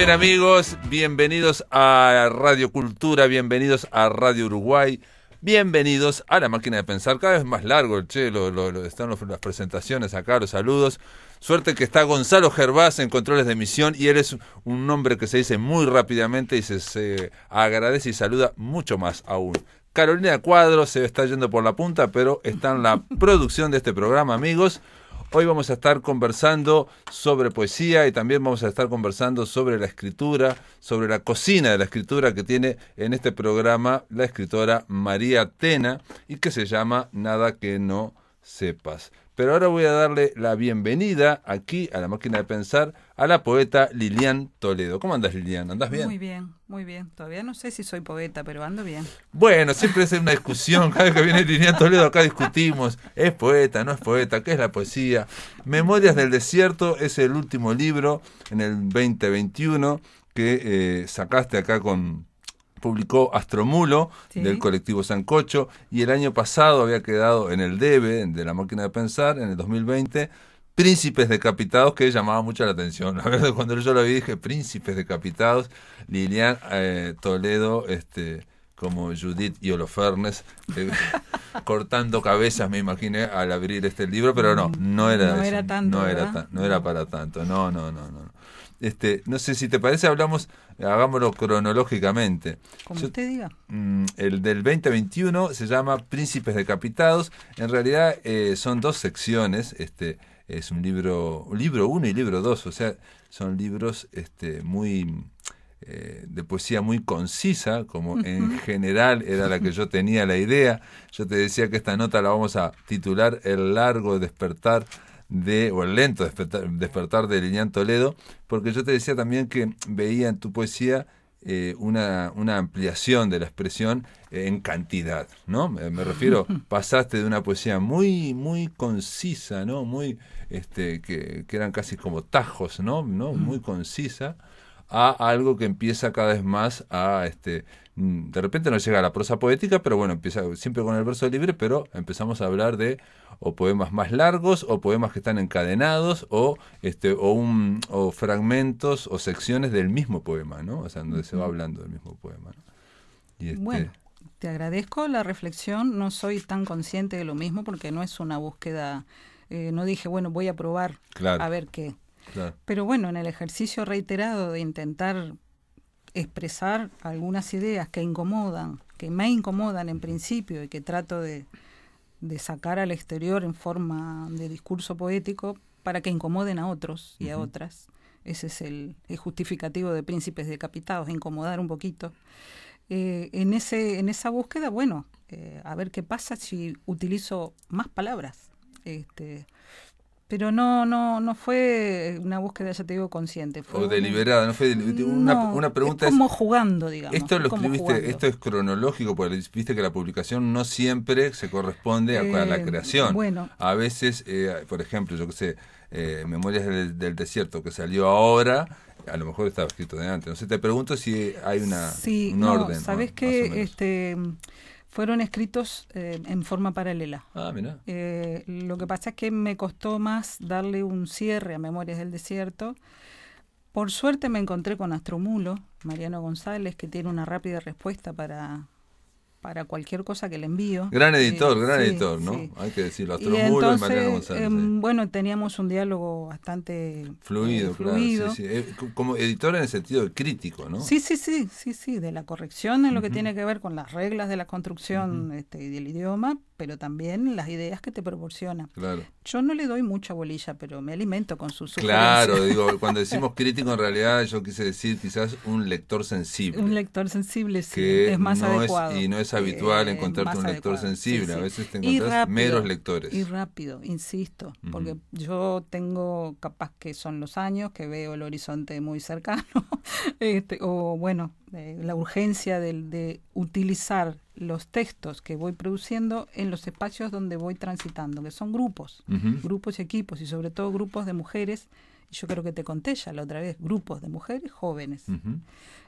bien amigos, bienvenidos a Radio Cultura, bienvenidos a Radio Uruguay, bienvenidos a la máquina de pensar, cada vez más largo, che, lo, están las presentaciones acá, los saludos. Suerte que está Gonzalo Gervás en controles de emisión y él es un nombre que se dice muy rápidamente y se, se agradece y saluda mucho más aún. Carolina Cuadro se está yendo por la punta, pero está en la producción de este programa, amigos. Hoy vamos a estar conversando sobre poesía y también vamos a estar conversando sobre la escritura, sobre la cocina de la escritura que tiene en este programa la escritora María Tena y que se llama Nada que no sepas. Pero ahora voy a darle la bienvenida aquí a la máquina de pensar a la poeta Lilian Toledo. ¿Cómo andas Lilian? ¿Andas bien? Muy bien, muy bien. Todavía no sé si soy poeta, pero ando bien. Bueno, siempre es una discusión. Cada vez que viene Lilian Toledo acá discutimos. ¿Es poeta? ¿No es poeta? ¿Qué es la poesía? Memorias del Desierto es el último libro en el 2021 que eh, sacaste acá con publicó Astromulo del colectivo Sancocho y el año pasado había quedado en el debe de la máquina de pensar, en el 2020, Príncipes Decapitados, que llamaba mucho la atención. La verdad, cuando yo lo vi dije Príncipes Decapitados, Lilian eh, Toledo, este como Judith y Holofernes, eh, cortando cabezas, me imaginé, al abrir este libro, pero no, no era, no era tanto. No era, no era para tanto, no, no, no. no. Este, no sé si te parece, hablamos, hagámoslo cronológicamente. Como usted diga. Mm, el del 2021 se llama Príncipes Decapitados. En realidad eh, son dos secciones. Este, es un libro, libro 1 y libro 2. O sea, son libros este, muy eh, de poesía muy concisa, como en general era la que yo tenía la idea. Yo te decía que esta nota la vamos a titular El largo despertar de, o el lento despertar, de Lilian Toledo, porque yo te decía también que veía en tu poesía eh, una, una, ampliación de la expresión en cantidad, ¿no? Me, refiero, pasaste de una poesía muy, muy concisa, ¿no? Muy, este, que, que eran casi como tajos, ¿no? ¿no? Mm. Muy concisa, a algo que empieza cada vez más a, este, mm, de repente no llega la prosa poética, pero bueno, empieza siempre con el verso libre, pero empezamos a hablar de o poemas más largos o poemas que están encadenados o, este, o, un, o fragmentos o secciones del mismo poema, ¿no? O sea, donde se va hablando del mismo poema. Este bueno, te agradezco la reflexión, no soy tan consciente de lo mismo porque no es una búsqueda, eh, no dije, bueno, voy a probar a ver qué. Pero bueno, en el ejercicio reiterado de intentar expresar algunas ideas que incomodan, que me incomodan en principio y que trato de, de sacar al exterior en forma de discurso poético para que incomoden a otros y a otras. Ese es el, justificativo de príncipes decapitados, incomodar un poquito. Eh, en, ese, en esa búsqueda, bueno, eh, a ver qué pasa si utilizo más palabras. Este, pero no, no, no fue una búsqueda, ya te digo, consciente. Fue o deliberada, no fue Una, pregunta es como jugando, digamos. Esto lo esto es cronológico, porque viste que la publicación no siempre se corresponde a, la eh, creación. A veces, eh, por ejemplo, yo qué sé, eh, Memorias del, Desierto, que salió ahora, a lo mejor estaba escrito de antes. sé, te pregunto si hay una, sí, no, orden. Sabes que este fueron escritos eh, en forma paralela. Ah, mira. Eh, lo que pasa es que me costó más darle un cierre a Memorias del Desierto. Por suerte me encontré con Astromulo, Mariano González, que tiene una rápida respuesta para para cualquier cosa que le envío. Gran eh, editor, gran editor, ¿no? Hay que decirlo, Astro em, bueno, teníamos un diálogo bastante fluido, eh, eh, como editor en el sentido crítico, ¿no? Sí, sí, sí, sí, sí, de la corrección en lo que tiene que ver con las reglas de la construcción este, y del idioma, pero también las ideas que te proporciona. Claro. Yo no le doy mucha bolilla, pero me alimento con sus Claro, digo, cuando decimos crítico, en realidad yo quise decir quizás un lector sensible. Un lector sensible, sí, es más adecuado. y no es habitual eh, encontrarte un lector sensible, a veces te encuentras meros lectores. Y rápido, insisto, porque yo tengo capaz que son los años, que veo el horizonte muy cercano, este, o bueno, eh, la urgencia de utilizar los textos que voy produciendo en los espacios donde voy transitando, que son grupos, grupos y equipos, y sobre todo grupos de mujeres, y yo creo que te conté ya la otra vez, grupos de mujeres jóvenes,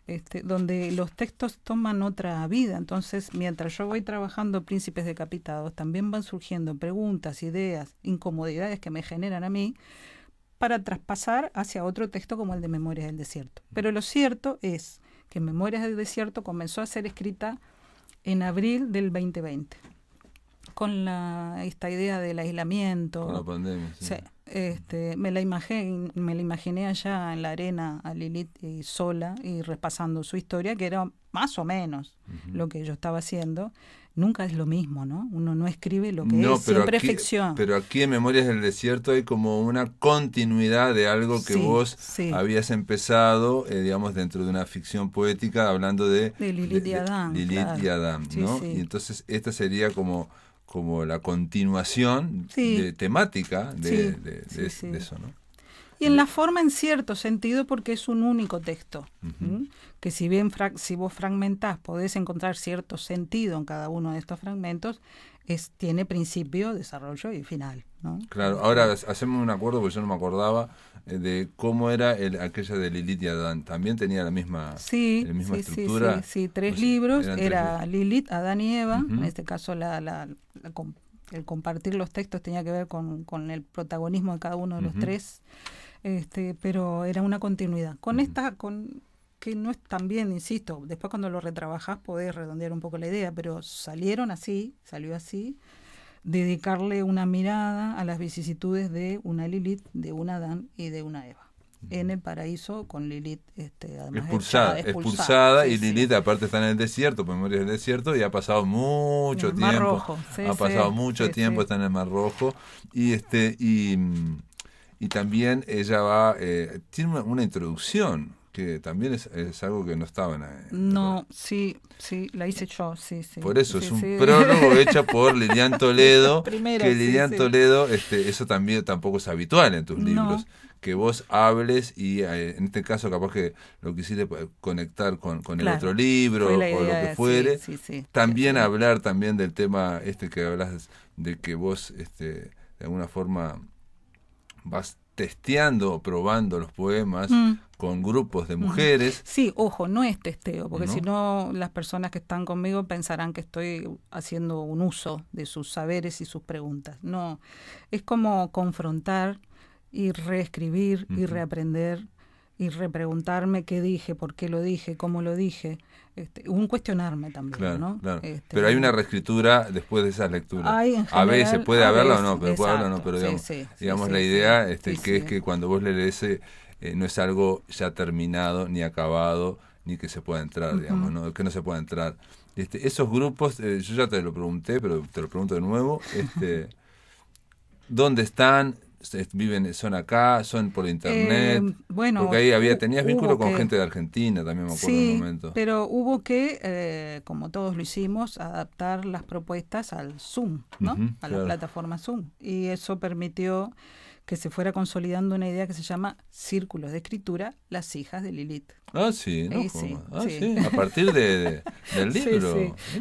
este, donde los textos toman otra vida. Entonces, mientras yo voy trabajando Príncipes Decapitados, también van surgiendo preguntas, ideas, incomodidades que me generan a mí para traspasar hacia otro texto como el de Memorias del Desierto. Mm. Pero lo cierto es que Memorias del Desierto comenzó a ser escrita en abril del 2020, con la, esta idea del aislamiento. la pandemia, sí. este, me, la imaginé, me la imaginé allá en la arena a Lilith eh, sola y repasando su historia, que era más o menos lo que yo estaba haciendo nunca es lo mismo, ¿no? Uno no escribe lo que es, siempre ficción. Pero aquí en Memorias del Desierto hay como una continuidad de algo que vos habías empezado, eh, digamos, dentro de una ficción poética, hablando de, Lilith y Adam. y ¿no? y entonces esta sería como como la continuación de, temática de eso, ¿no? y en la forma en cierto sentido porque es un único texto, que si bien si vos fragmentás podés encontrar cierto sentido en cada uno de estos fragmentos, es, tiene principio, desarrollo y final. Claro, ahora hacemos un acuerdo, porque yo no me acordaba eh, de cómo era el, aquella de Lilith y Adán. También tenía la misma, sí, estructura. Sí, tres libros, era Lilith, Adán y Eva, en este caso la, el compartir los textos tenía que ver con, el protagonismo de cada uno de los tres este, pero era una continuidad. Con esta, con que no es tan bien, insisto, después cuando lo retrabajas podés redondear un poco la idea, pero salieron así, salió así, dedicarle una mirada a las vicisitudes de una Lilith, de una Adán y de una Eva en el paraíso con Lilith este, expulsada, expulsada, y Lilith aparte está en el desierto, pues morir en el desierto y ha pasado mucho tiempo, ha pasado mucho tiempo está en el Mar Rojo y este y mm, y también ella va, eh, tiene una, introducción, que también es, algo que no estaba en... No, sí, sí, la hice yo, sí, sí. Por eso, es un prólogo hecho por Lilian Toledo, Primero, que Lilian Toledo, este, eso también tampoco es habitual en tus libros que vos hables y eh, en este caso capaz que lo quisiste conectar con, el otro libro o lo que fuere. también hablar también del tema este que hablas de que vos este, de alguna forma vas testeando o probando los poemas mm. con grupos de mujeres. Sí, ojo, no es testeo, porque si no las personas que están conmigo pensarán que estoy haciendo un uso de sus saberes y sus preguntas. No, es como confrontar y reescribir y reaprender y repreguntarme qué dije, por qué lo dije, cómo lo dije, este, un cuestionarme también, ¿no? Este, pero hay una reescritura después de esas lecturas. a veces puede haberla o no, pero puede haberla o no, pero digamos, la idea este, que es que cuando vos le lees eh, no es algo ya terminado ni acabado ni que se pueda entrar, digamos, ¿no? que no se pueda entrar. esos grupos, eh, yo ya te lo pregunté, pero te lo pregunto de nuevo, este, ¿dónde están? Este, viven son acá son por internet eh, bueno porque ahí había tenías vínculo con gente de Argentina también me acuerdo sí, un momento pero hubo que eh, como todos lo hicimos adaptar las propuestas al Zoom no a la plataforma Zoom y eso permitió que se fuera consolidando una idea que se llama Círculos de Escritura, las hijas de Lilith. Ah, sí, no, ah, a partir de, del libro.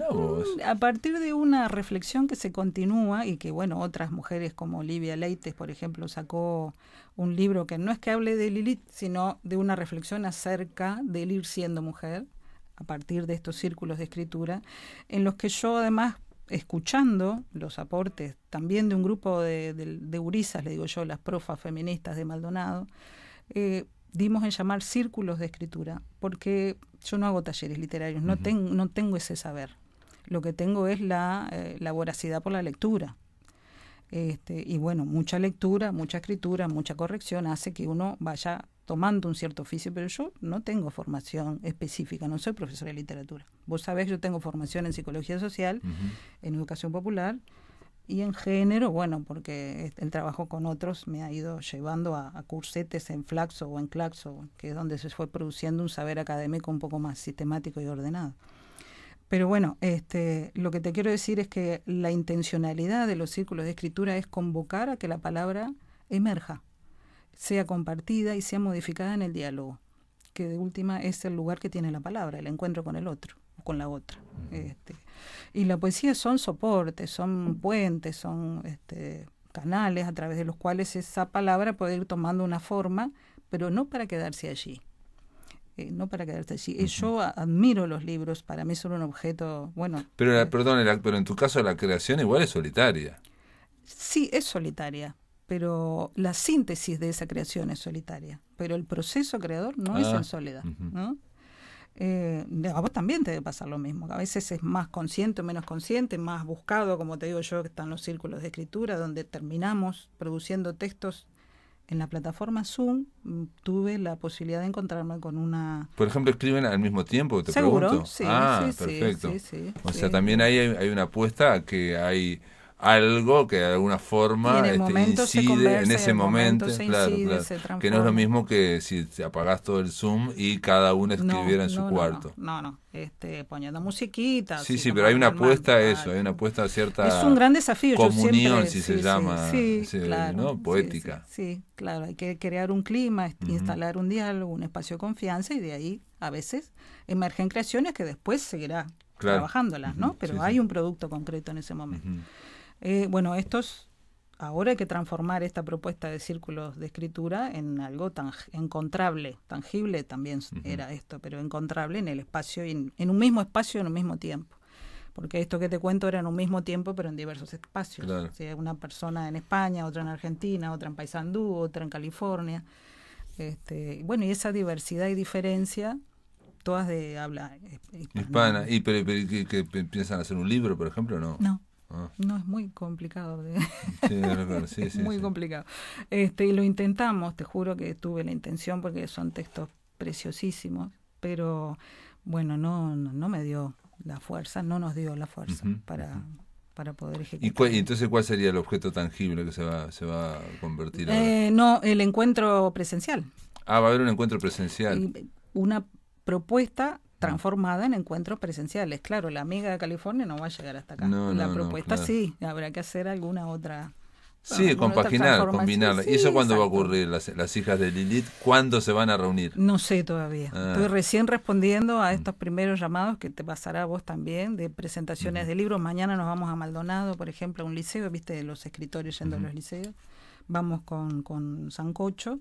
Mm, a partir de una reflexión que se continúa y que, bueno, otras mujeres como Olivia Leites, por ejemplo, sacó un libro que no es que hable de Lilith, sino de una reflexión acerca del ir siendo mujer a partir de estos círculos de escritura, en los que yo además escuchando los aportes también de un grupo de, de, le digo yo, las profas feministas de Maldonado, eh, dimos en llamar círculos de escritura, porque yo no hago talleres literarios, no, tengo ese saber. Lo que tengo es la, eh, voracidad por la lectura. Este, y bueno, mucha lectura, mucha escritura, mucha corrección hace que uno vaya tomando un cierto oficio, pero yo no tengo formación específica, no soy profesora de literatura. Vos sabés, yo tengo formación en psicología social, en educación popular y en género, bueno, porque el trabajo con otros me ha ido llevando a, cursetes en Flaxo o en Claxo, que es donde se fue produciendo un saber académico un poco más sistemático y ordenado. Pero bueno, este, lo que te quiero decir es que la intencionalidad de los círculos de escritura es convocar a que la palabra emerja sea compartida y sea modificada en el diálogo, que de última es el lugar que tiene la palabra, el encuentro con el otro, con la otra. Este, y la poesía son soportes, son puentes, son este, canales a través de los cuales esa palabra puede ir tomando una forma, pero no para quedarse allí. Eh, no para quedarse allí. Eh, yo admiro los libros, para mí son un objeto, bueno... Pero, eh, perdón, pero en tu caso la creación igual es solitaria. Sí, es solitaria, pero la síntesis de esa creación es solitaria, pero el proceso creador no es en ah, soledad. ¿no? Eh, a vos también te debe pasar lo mismo, a veces es más consciente o menos consciente, más buscado, como te digo yo, que están los círculos de escritura, donde terminamos produciendo textos en la plataforma Zoom mm, tuve la posibilidad de encontrarme con una... Por ejemplo, escriben al mismo tiempo, te pregunto. Ah, sí, sí, perfecto. Sí, sí, o sea, también hay, hay, una apuesta a que hay algo que de alguna forma este, incide en ese momento, que no es lo mismo que si te apagas todo el zoom y cada uno escribiera en su cuarto no, no este poniendo musiquita sí sí pero hay una apuesta a eso hay una apuesta a cierta es un gran desafío comunión si se llama ¿no? poética sí, claro hay que crear un clima instalar un diálogo un espacio de confianza y de ahí a veces emergen creaciones que después seguirá trabajándolas no pero hay un producto concreto en ese momento eh, bueno, estos ahora hay que transformar esta propuesta de círculos de escritura en algo tan encontrable, tangible también era esto, pero encontrable en el espacio, en, un mismo espacio, en un mismo tiempo. Porque esto que te cuento era en un mismo tiempo, pero en diversos espacios. una persona en España, otra en Argentina, otra en Paysandú, otra en California. Este, bueno, y esa diversidad y diferencia, todas de habla hispana. ¿Y pero, que, piensan hacer un libro, por ejemplo, No. Ah. No, es muy complicado. Sí, sí, es muy complicado. Este, y lo intentamos, te juro que tuve la intención porque son textos preciosísimos, pero bueno, no, no, me dio la fuerza, no nos dio la fuerza para, para poder ejecutar. ¿Y, entonces cuál sería el objeto tangible que se va, a convertir eh, No, el encuentro presencial. Ah, va a haber un encuentro presencial. una propuesta transformada en encuentros presenciales. Claro, la amiga de California no va a llegar hasta acá. la propuesta sí, habrá que hacer alguna otra. Sí, compaginar, combinar. ¿Y eso cuándo va a ocurrir? Las, hijas de Lilith, ¿cuándo se van a reunir? No sé todavía. Ah. Estoy recién respondiendo a mm. estos primeros llamados que te pasará a vos también de presentaciones mm. de libros. Mañana nos vamos a Maldonado, por ejemplo, a un liceo, viste, los escritores yendo a los liceos. Vamos con, Sancocho,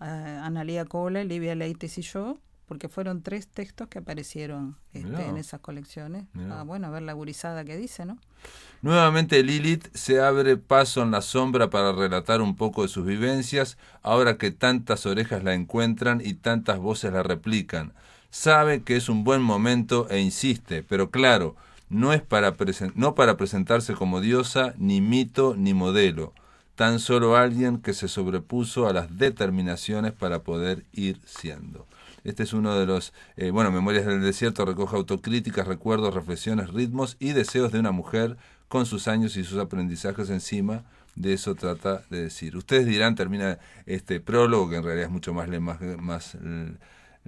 Analia eh, Analía Cola, Livia Leites y yo porque fueron tres textos que aparecieron este, en esas colecciones. Ah, bueno, a ver la gurizada que dice, ¿no? Nuevamente Lilith se abre paso en la sombra para relatar un poco de sus vivencias, ahora que tantas orejas la encuentran y tantas voces la replican. Sabe que es un buen momento e insiste, pero claro, no es para no para presentarse como diosa, ni mito, ni modelo, tan solo alguien que se sobrepuso a las determinaciones para poder ir siendo. Este es uno de los, eh, bueno, Memorias del Desierto recoge autocríticas, recuerdos, reflexiones, ritmos y deseos de una mujer con sus años y sus aprendizajes encima. De eso trata de decir. Ustedes dirán, termina este prólogo, que en realidad es mucho más, más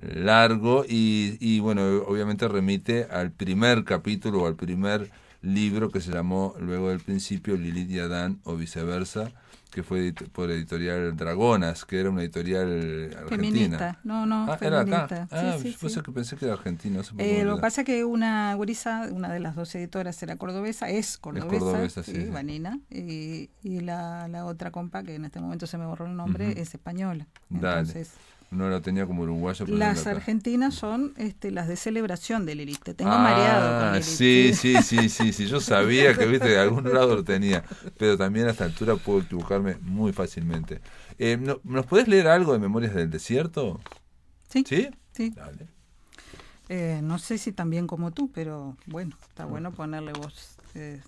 largo y, y, bueno, obviamente remite al primer capítulo o al primer libro que se llamó luego del principio Lilith y Adán o viceversa que fue por editorial Dragonas, que era una editorial argentina. Feminista, no, no, ah, feminista. Era acá. Ah, sí, sí, que pensé que era argentino. Eh, lo que pasa es que una gurisa, una de las dos editoras era cordobesa, es cordobesa, es cordobesa eh, sí, Vanina, y, la, otra compa, que en este momento se me borró el nombre, es española. Entonces, no la tenía como uruguayo. las argentinas son este, las de celebración del Eric. tengo ah, mareado. sí, sí, sí, sí, sí. Yo sabía que viste de algún lado lo tenía, pero también a esta altura puedo equivocarme muy fácilmente. Eh, ¿Nos puedes leer algo de Memorias del Desierto? Sí. ¿Sí? Sí. Dale. Eh, no sé si también como tú, pero bueno, está ah. bueno ponerle voz eh,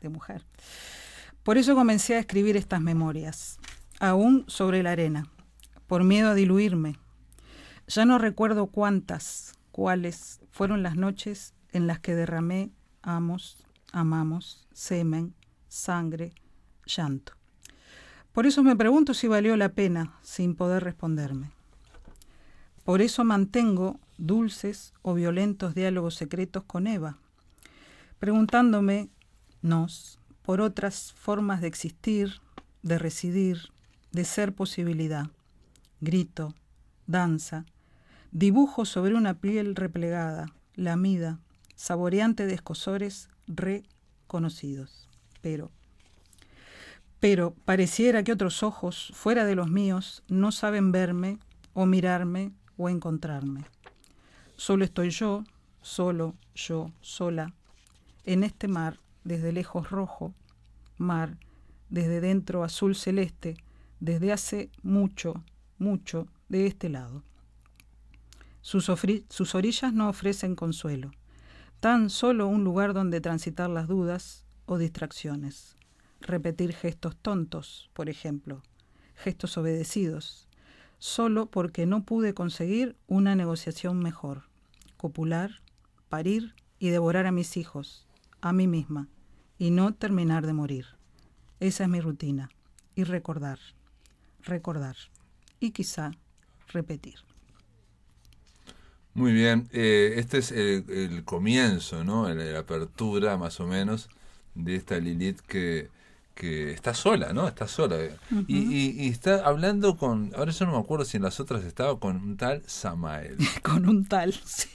de mujer. Por eso comencé a escribir estas memorias, aún sobre la arena por miedo a diluirme. Ya no recuerdo cuántas, cuáles fueron las noches en las que derramé amos, amamos, semen, sangre, llanto. Por eso me pregunto si valió la pena sin poder responderme. Por eso mantengo dulces o violentos diálogos secretos con Eva, preguntándome nos por otras formas de existir, de residir, de ser posibilidad grito, danza, dibujo sobre una piel replegada, lamida, saboreante de escosores reconocidos. Pero, pero pareciera que otros ojos, fuera de los míos, no saben verme o mirarme o encontrarme. Solo estoy yo, solo, yo, sola, en este mar desde lejos rojo, mar desde dentro azul celeste, desde hace mucho, mucho de este lado. Sus, orillas no ofrecen consuelo, tan solo un lugar donde transitar las dudas o distracciones. Repetir gestos tontos, por ejemplo, gestos obedecidos, solo porque no pude conseguir una negociación mejor. Copular, parir y devorar a mis hijos, a mí misma, y no terminar de morir. Esa es mi rutina. Y recordar, recordar y quizá repetir. Muy bien, eh, este es el, comienzo, ¿no? La, apertura más o menos de esta Lilith que, está sola, ¿no? Está sola. y, está hablando con, ahora yo no me acuerdo si en las otras estaba con un tal Samael. con un tal, sí.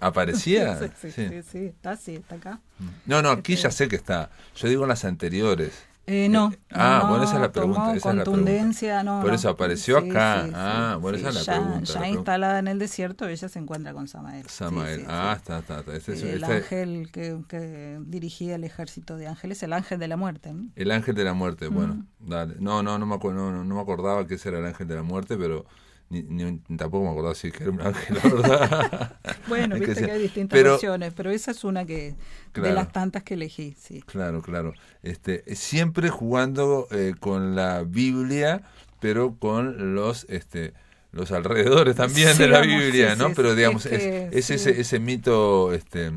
¿Aparecía? Sí, sí, está, acá. No, no, aquí este ya sé que está. Yo digo en las anteriores. Eh, no. Eh, ah, bueno, esa es la pregunta. Tomó contundencia, la No, Por eso apareció acá. ah, bueno, esa es la ya, pregunta. Ya instalada en el desierto, ella se encuentra con Samael. Samael, ah, está, está. está. Este, el, ángel que, que, dirigía el ejército de ángeles, el ángel de la muerte. El ángel de la muerte, bueno, dale. No, no, no me, no, no me acordaba que ese era el ángel de la muerte, pero ni, ni, tampoco me acordaba si que era un ángel, la verdad. bueno, viste que, hay distintas versiones, pero esa es una que de las tantas que elegí, sí. Claro, claro. Este, siempre jugando eh, con la Biblia, pero con los este los alrededores también de la Biblia, ¿no? pero digamos, es, es, es ese, ese mito este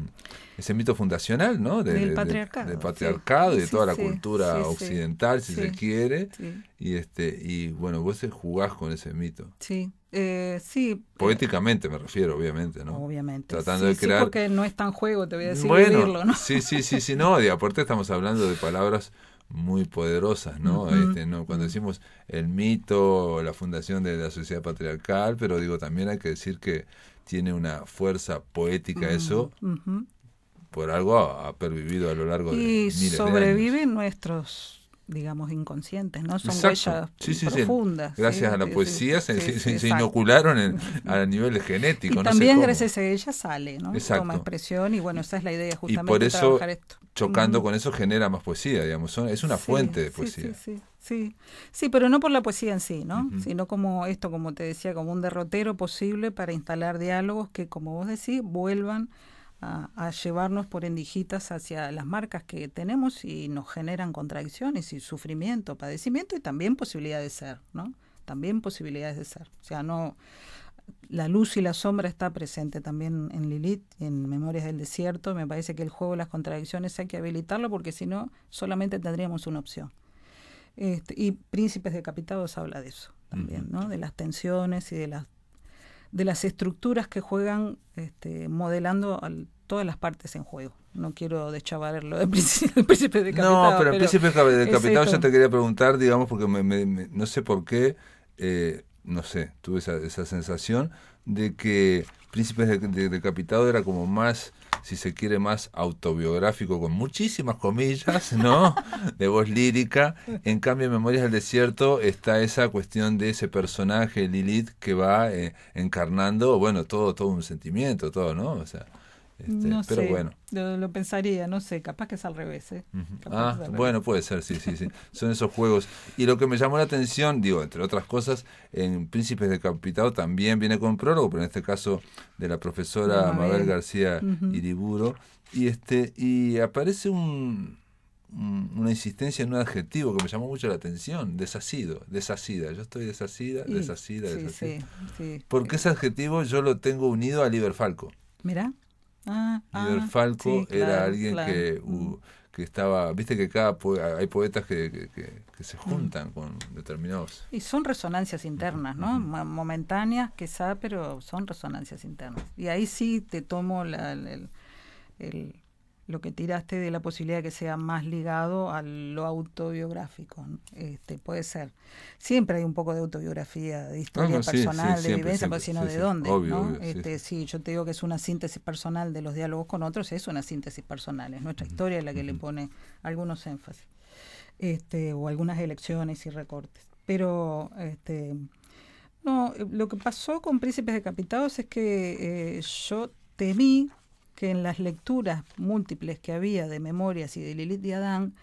ese mito fundacional, ¿no? del patriarcado. del patriarcado y de toda la cultura occidental, si se quiere. Y, este, y bueno, vos jugás con ese mito. Sí. Eh, sí. Eh, Poéticamente me refiero, obviamente, ¿no? Obviamente. Tratando de crear... porque no es tan juego, te voy a decir, ¿no? Sí, sí, sí, sí, no, de aporte estamos hablando de palabras muy poderosas, ¿no? este, ¿no? Cuando decimos el mito, la fundación de la sociedad patriarcal, pero digo, también hay que decir que tiene una fuerza poética eso, por algo ha pervivido a lo largo de sobreviven nuestros digamos inconscientes no son huellas profundas gracias a la poesía se, inocularon a nivel genético y también gracias a ella sale no exacto. toma expresión y bueno esa es la idea justamente y por eso chocando con eso genera más poesía digamos es una fuente de poesía sí, sí, pero no por la poesía en sí, ¿no? Sino como esto, como te decía, como un derrotero posible para instalar diálogos que, como vos decís, vuelvan a, llevarnos por endijitas hacia las marcas que tenemos y nos generan contradicciones y sufrimiento, padecimiento y también posibilidad de ser, ¿no? También posibilidades de ser. O sea, no la luz y la sombra está presente también en Lilith, en Memorias del Desierto. Me parece que el juego de las contradicciones hay que habilitarlo porque si no, solamente tendríamos una opción. Este, y Príncipes Decapitados habla de eso también, ¿no? De las tensiones y de las de las estructuras que juegan este, modelando al, todas las partes en juego. No quiero lo del príncipe, de capitado No, pero el príncipe de capitado ya te quería preguntar, digamos, porque no sé por qué, eh, no sé, tuve esa, sensación de que príncipe decapitado de, Capitado era como más si se quiere, más autobiográfico, con muchísimas comillas, ¿no? De voz lírica. En cambio, en Memorias del Desierto está esa cuestión de ese personaje, Lilith, que va eh, encarnando, bueno, todo, todo un sentimiento, todo, ¿no? O sea. Este, no pero sé, bueno. Lo, pensaría, no sé, capaz que es al revés. ¿eh? Ah, bueno, puede ser, sí, sí, sí. Son esos juegos. Y lo que me llamó la atención, digo, entre otras cosas, en Príncipes de Capitado también viene con prólogo, pero en este caso de la profesora Mabel García Iriburo. Y, este, y aparece un, una insistencia en un adjetivo que me llamó mucho la atención, desasido, desasida. Yo estoy desasida, desasida, desasida. Sí, sí, Porque ese adjetivo yo lo tengo unido a Liber Falco. Mira. Ah, ah Líder Falco era alguien que, mm. que estaba, viste que cada hay poetas que, que, se mm. juntan con determinados... Y son resonancias internas, ¿no? Momentáneas quizá, pero son resonancias internas. Y ahí sí te tomo el, lo que tiraste de la posibilidad de que sea más ligado a lo autobiográfico. Este, puede ser. Siempre hay un poco de autobiografía, de historia personal, de vivencia, porque si no, ¿de dónde? Obvio, este, sí. yo te digo que es una síntesis personal de los diálogos con otros, es una síntesis personal, es nuestra historia la que le pone algunos énfasis, este, o algunas elecciones y recortes. Pero este, no, eh, lo que pasó con Príncipes Decapitados es que eh, yo temí que en las lecturas múltiples que había de Memorias y de Lilith de Adán,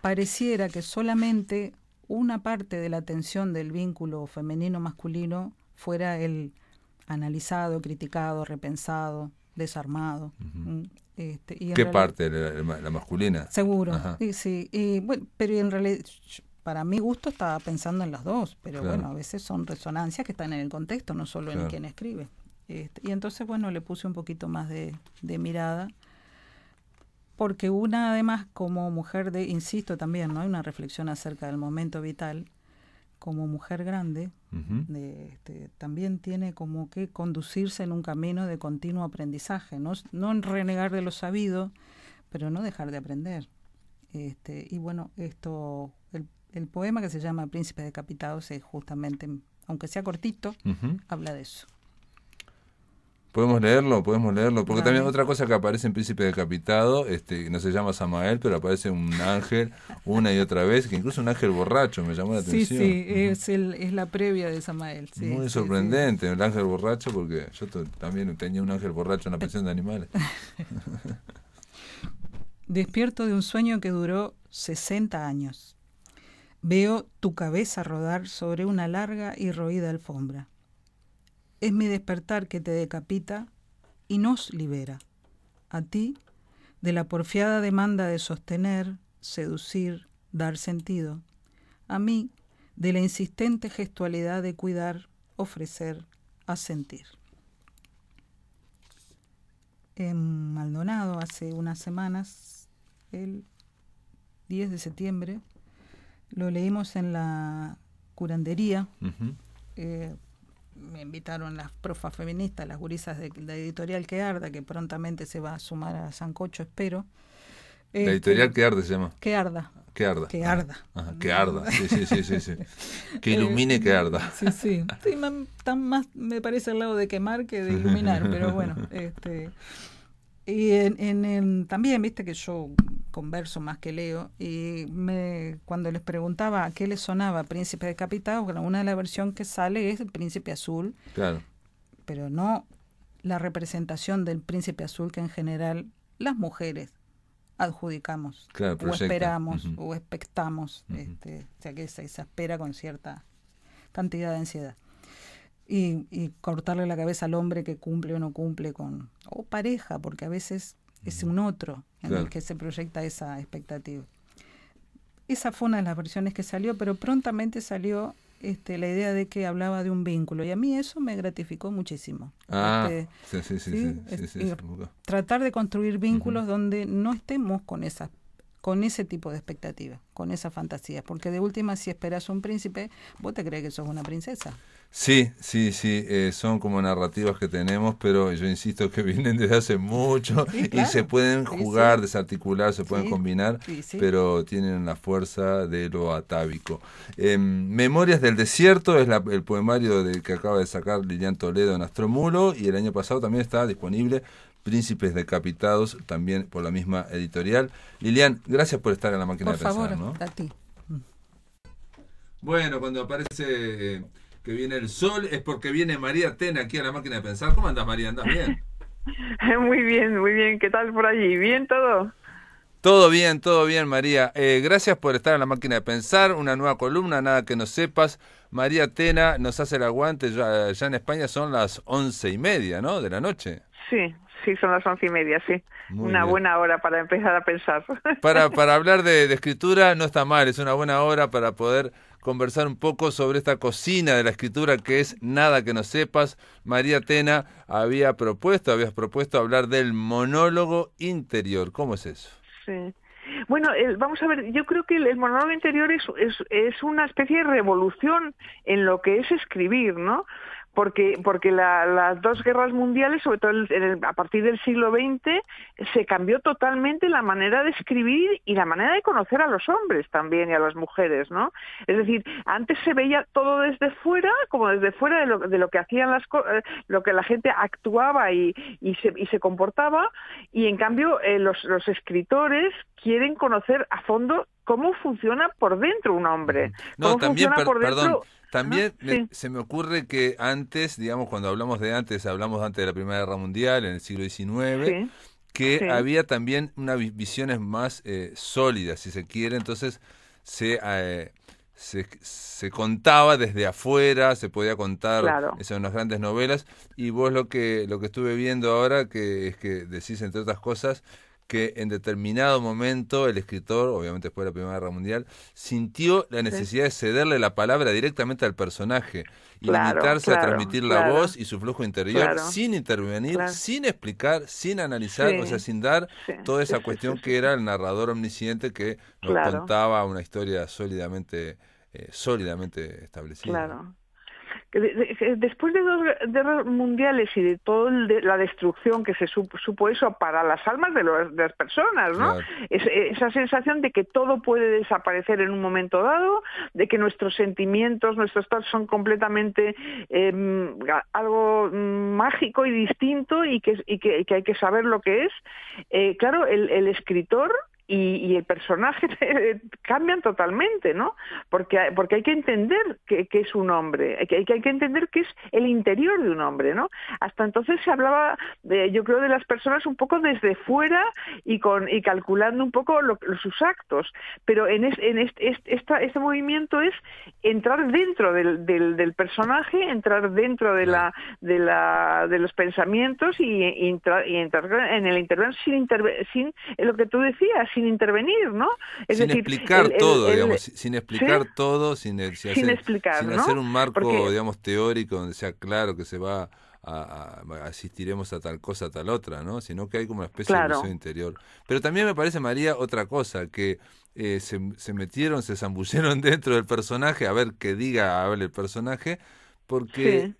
pareciera que solamente una parte de la atención del vínculo femenino-masculino fuera el analizado, criticado, repensado, desarmado. Mm, este, y ¿Qué parte? La, masculina? Seguro, sí, pero en realidad, para mi gusto estaba pensando en las dos, pero bueno, a veces son resonancias que están en el contexto, no solo en quien escribe. Este, y entonces, bueno, le puse un poquito más de, mirada, porque una además como mujer de, insisto también, ¿no? Hay una reflexión acerca del momento vital, como mujer grande, este, también tiene como que conducirse en un camino de continuo aprendizaje, no, no renegar de lo sabido, pero no dejar de aprender. Este, y bueno, esto, el, el poema que se llama Príncipe decapitado, se justamente, aunque sea cortito, habla de eso. Podemos leerlo, podemos leerlo, porque también otra cosa que aparece en Príncipe Decapitado, este, no se llama Samael, pero aparece un ángel una y otra vez, que incluso un ángel borracho me llamó la atención. Sí, sí, es, el, es la previa de Samael. Sí, Muy sorprendente, el ángel borracho, porque yo también tenía un ángel borracho en la pensión de animales. Despierto de un sueño que duró 60 años. Veo tu cabeza rodar sobre una larga y roída alfombra. Es mi despertar que te decapita y nos libera. A ti, de la porfiada demanda de sostener, seducir, dar sentido. A mí, de la insistente gestualidad de cuidar, ofrecer, asentir. En Maldonado, hace unas semanas, el 10 de septiembre, lo leímos en la curandería me invitaron las profas feministas, las gurisas de la editorial Que Arda, que prontamente se va a sumar a Sancocho, espero. la este, editorial Que Arde se llama. Que Arda. Que arda. Que arda. Ah, que arda, sí, sí, sí, sí. sí. Que ilumine, eh, que arda. Sí, sí. sí más, más me parece al lado de quemar que de iluminar, pero bueno. Este, y en, en, también, viste que yo converso más que leo, y me, cuando les preguntaba a qué les sonaba Príncipe Decapitado, una de las versiones que sale es el Príncipe Azul, claro. pero no la representación del Príncipe Azul que en general las mujeres adjudicamos o esperamos o expectamos, este, o sea que se espera con cierta cantidad de ansiedad. Y, y, cortarle la cabeza al hombre que cumple o no cumple con, o pareja, porque a veces es un otro en el que se proyecta esa expectativa. Esa fue una de las versiones que salió, pero prontamente salió este, la idea de que hablaba de un vínculo y a mí eso me gratificó muchísimo. tratar de construir vínculos donde no estemos con esas con ese tipo de expectativas, con esas fantasías, porque de última si esperas un príncipe, vos te crees que sos una princesa. Sí, sí, sí, eh, son como narrativas que tenemos, pero yo insisto que vienen desde hace mucho y se pueden jugar, desarticular, se pueden combinar, pero tienen la fuerza de lo atávico. Em, Memorias del Desierto es el poemario del que acaba de sacar Lilian Toledo en Astromulo y el año pasado también estaba disponible Príncipes Decapitados, también por la misma editorial. Lilian, gracias por estar en la máquina de favor, Por ¿no? A ti. Bueno, cuando aparece... Eh, que viene el sol, es porque viene María Tena aquí a la máquina de pensar. ¿Cómo andas, María? ¿Andas bien? muy bien, muy bien. ¿Qué tal por allí? ¿Bien todo? Todo bien, todo bien, María. Eh, gracias por estar en la máquina de pensar. Una nueva columna, nada que no sepas. María Tena nos hace el aguante. Ya, en España son las once y media, ¿no? De la noche. Sí, sí, son las once y media, sí. una buena hora para empezar a pensar. Para, para hablar de escritura no está mal, es una buena hora para poder conversar un poco sobre esta cocina de la escritura que es Nada que no sepas. María Tena había propuesto, habías propuesto hablar del monólogo interior. ¿Cómo es eso? Sí. Bueno, vamos a ver, yo creo que el, monólogo interior es, es, una especie de revolución en lo que es escribir, ¿no? porque, porque las dos guerras mundiales, sobre todo a partir del siglo XX, se cambió totalmente la manera de escribir y la manera de conocer a los hombres también y a las mujeres, ¿no? Es decir, antes se veía todo desde fuera, como desde fuera de lo, que hacían las eh, lo que la gente actuaba y, se, comportaba, y en cambio eh, los, escritores quieren conocer a fondo cómo funciona por dentro un hombre. No, funciona por dentro... También se me ocurre que antes, digamos, cuando hablamos de antes, hablamos antes de la Primera Guerra Mundial, en el siglo XIX, que había también unas visiones más eh, sólidas, si se quiere, entonces eh, se... se, contaba desde afuera, se podía contar son unas grandes novelas. Y vos lo que, lo que estuve viendo ahora, que es que decís entre otras cosas, que en determinado momento el escritor, obviamente después de la Primera Guerra Mundial, sintió la necesidad de cederle la palabra directamente al personaje y limitarse a transmitir la voz y su flujo interior sin intervenir, sin explicar, sin analizar, o sea, sin dar toda esa cuestión que era el narrador omnisciente que nos contaba una historia sólidamente, eh, sólidamente establecida después de dos guerras mundiales y de toda la destrucción que se supo eso para las almas de, las personas, esa sensación de que todo puede desaparecer en un momento dado, de que nuestros sentimientos, nuestros estados son completamente em, algo mm, mágico y distinto y que, hay que saber lo que es. Eh, claro, el escritor y, el personaje cambian totalmente, ¿no? Porque, porque hay que entender que, es un hombre, hay, que hay, que entender que es el interior de un hombre, ¿no? Hasta entonces se hablaba, de, yo creo, de las personas un poco desde fuera y, con, y calculando un poco lo, sus actos, pero en, en este, este movimiento es entrar dentro del, del, personaje, entrar dentro de, la, de, la, de los pensamientos y, entrar, en el interior sin, sin lo que tú decías, sin intervenir, ¿no? sin explicar todo, digamos, sin explicar todo, sin, eh, hacer, explicar, hacer un marco, digamos, teórico donde sea claro que se va a, asistiremos a tal cosa, a tal otra, ¿no? Sino que hay como una especie de museo interior. Pero también me parece, María, otra cosa, que eh, se, metieron, se zambulleron dentro del personaje, a ver qué diga, hable el personaje, porque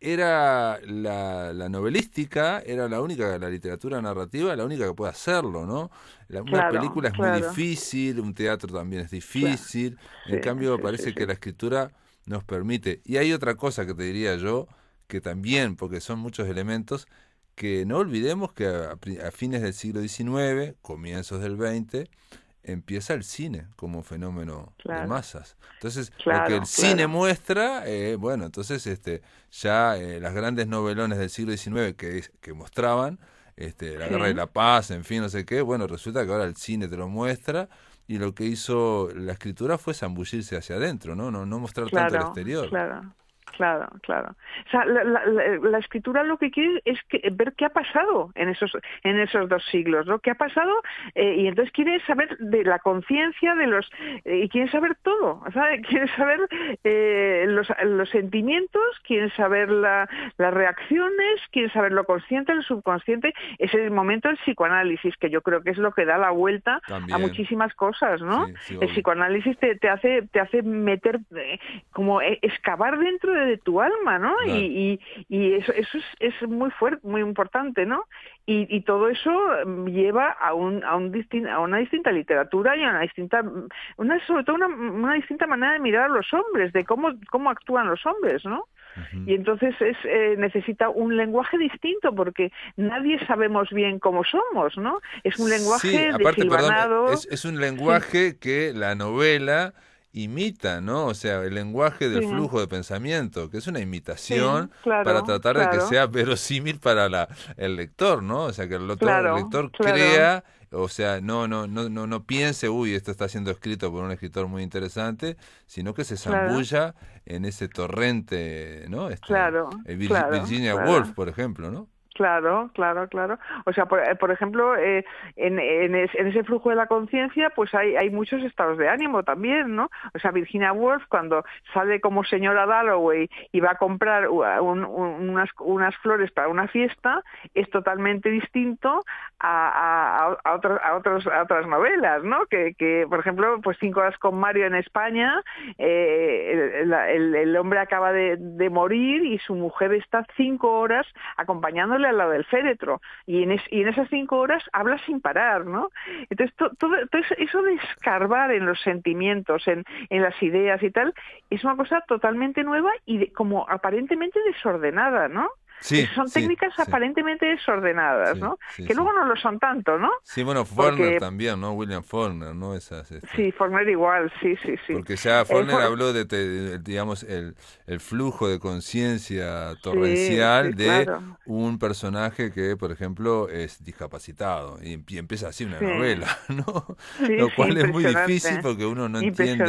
era la, novelística, era la única, la literatura narrativa, la única que puede hacerlo, ¿no? La, una película es muy difícil, un teatro también es difícil, en cambio parece que la escritura nos permite. Y hay otra cosa que te diría yo, que también, porque son muchos elementos, que no olvidemos que a, a fines del siglo XIX, comienzos del XX, empieza el cine como fenómeno de masas. Entonces, que el cine muestra, eh, bueno, entonces este, ya eh, las grandes novelones del siglo XIX que, mostraban, este, la guerra y la paz, en fin, no sé qué, bueno, resulta que ahora el cine te lo muestra y lo que hizo la escritura fue zambullirse hacia adentro, ¿no? No, no mostrar tanto el exterior. Claro, Claro, claro. O sea, la, escritura lo que quiere es que, ver qué ha pasado en esos, en esos dos siglos, ¿no? ¿Qué ha pasado? Eh, y entonces quiere saber de la conciencia de los... Eh, y quiere saber todo, ¿sabe? Quiere saber eh, los, sentimientos, quiere saber las reacciones, quiere saber lo consciente, lo subconsciente. Es el momento del psicoanálisis, que yo creo que es lo que da la vuelta a muchísimas cosas, ¿no? el psicoanálisis te, te, hace, te hace meter, como excavar dentro de de tu alma, ¿no? Y, eso, es, muy fuerte, muy importante, ¿no? Y, todo eso mm, lleva a, un, a, un a una distinta literatura y a una distinta, mm, una, sobre todo mm, una, distinta manera de mirar a los hombres, de cómo, cómo actúan los hombres, ¿no? Y entonces es, eh, necesita un lenguaje distinto porque nadie sabemos bien cómo somos, ¿no? Es un lenguaje sí, aparte, es, un lenguaje que la novela imita, ¿no? O sea, el lenguaje del flujo de pensamiento, que es una imitación para tratar de que sea verosímil para la, el lector, ¿no? O sea, que el, otro, lector crea, o sea, no, no, no, no, no piense, uy, esto está siendo escrito por un escritor muy interesante, sino que se zambulla en ese torrente, ¿no? Este, eh, claro. Virginia Woolf, por ejemplo, ¿no? Claro, claro, claro. O sea, por, eh, ejemplo, eh, en, ese flujo de la conciencia, pues hay, muchos estados de ánimo también, ¿no? O sea, Virginia Woolf, cuando sale como señora Dalloway y va a comprar unas, flores para una fiesta, es totalmente distinto a, otras novelas, ¿no? Que, por ejemplo, pues Cinco horas con Mario en España, eh, el, hombre acaba de, de morir y su mujer está cinco horas acompañándole al lado del féretro y en, esas cinco horas habla sin parar, ¿no? Entonces, todo, todo, eso de escarbar en los sentimientos, en, en, las ideas y tal, es una cosa totalmente nueva y como aparentemente desordenada, ¿no? son técnicas aparentemente desordenadas, ¿no? que luego no lo son tanto, ¿no? Sí, bueno, Forner también, ¿no? William Forner, ¿no? Este sí, Forner igual, sí, sí, sí. Porque ya eh, Forner habló de, digamos, el, flujo de conciencia torrencial de un personaje que, por ejemplo, es discapacitado y, y empieza así una novela, ¿no? lo cual es muy difícil porque uno no entiende.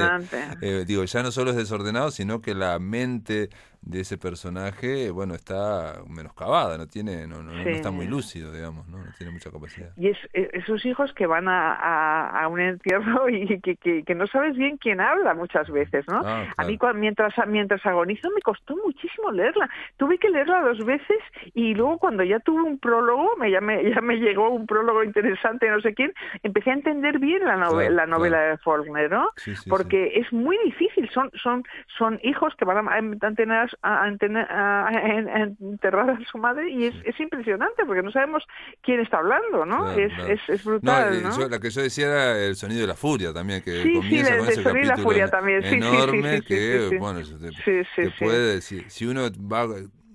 Eh, digo, ya no solo es desordenado, sino que la mente de ese personaje, bueno, está menoscabada, no tiene, no, está muy lúcido, digamos, ¿no? tiene mucha capacidad. Y es, e, esos hijos que van a, a, un entierro y que, no sabes bien quién habla muchas veces, ¿no? Ah, a mí mientras, mientras agonizo me costó muchísimo leerla. Tuve que leerla dos veces y luego cuando ya tuve un prólogo, me, ya, me, ya me llegó un prólogo interesante, no sé quién, empecé a entender bien la, novela, la novela de Faulkner, ¿no? Porque es muy difícil, son, son, son hijos que van a tener a, enterrar a su madre y es, impresionante porque no sabemos quién está hablando, ¿no? es, brutal. No, la que yo decía era el sonido de la furia también, que sí, comienza sí, con ese capítulo la furia también. enorme que, bueno, puede, decir si uno va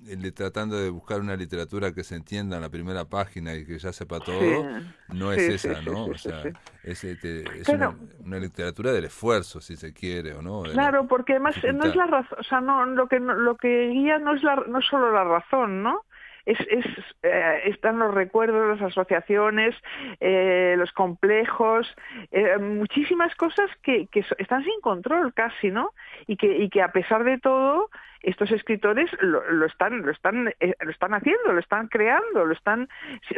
eh, tratando de buscar una literatura que se entienda en la primera página y que ya sepa todo, no es esa, ¿no? o sea, es, este, una, literatura del esfuerzo, si se quiere, ¿o no? claro, porque además eh, no es la razón, o sea, no, lo, que, lo que guía no es, la, no solo la razón, ¿no? Es, eh, están los recuerdos, las asociaciones, los complejos, muchísimas cosas que, están sin control casi, ¿no? y que a pesar de todo estos escritores lo, están, lo están, eh, lo están haciendo, lo están creando, lo están,